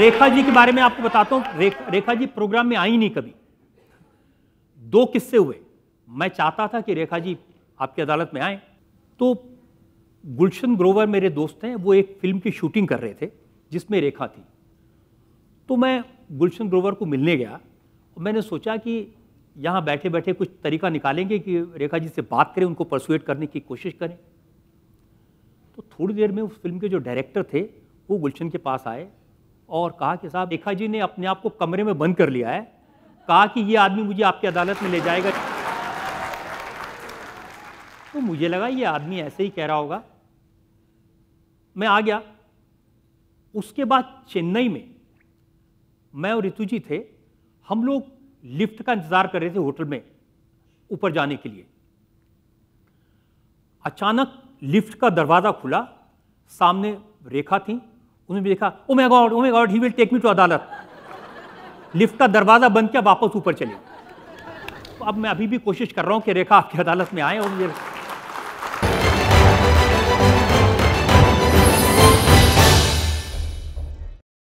रेखा जी के बारे में आपको बताता हूं रे, रेखा जी प्रोग्राम में आई नहीं कभी दो किस्से हुए मैं चाहता था कि रेखा जी आपकी अदालत में आए तो गुलशन ग्रोवर मेरे दोस्त हैं वो एक फिल्म की शूटिंग कर रहे थे जिसमें रेखा थी तो मैं गुलशन ग्रोवर को मिलने गया और मैंने सोचा कि यहाँ बैठे बैठे कुछ तरीका निकालेंगे कि रेखा जी से बात करें उनको परसुएट करने की कोशिश करें तो थोड़ी देर में उस फिल्म के जो डायरेक्टर थे वो गुलशन के पास आए और कहा कि साहब रेखा जी ने अपने आप को कमरे में बंद कर लिया है कहा कि ये आदमी मुझे आपकी अदालत में ले जाएगा तो मुझे लगा ये आदमी ऐसे ही कह रहा होगा मैं आ गया उसके बाद चेन्नई में मैं और ऋतु जी थे हम लोग लिफ्ट का इंतज़ार कर रहे थे होटल में ऊपर जाने के लिए अचानक लिफ्ट का दरवाज़ा खुला सामने रेखा थी उन्होंने भी देखा oh god oh my god he will take me to अदालत लिफ्ट का दरवाज़ा बंद किया वापस ऊपर चले तो अब मैं अभी भी कोशिश कर रहा हूँ कि रेखा आपकी अदालत में आए और मुझे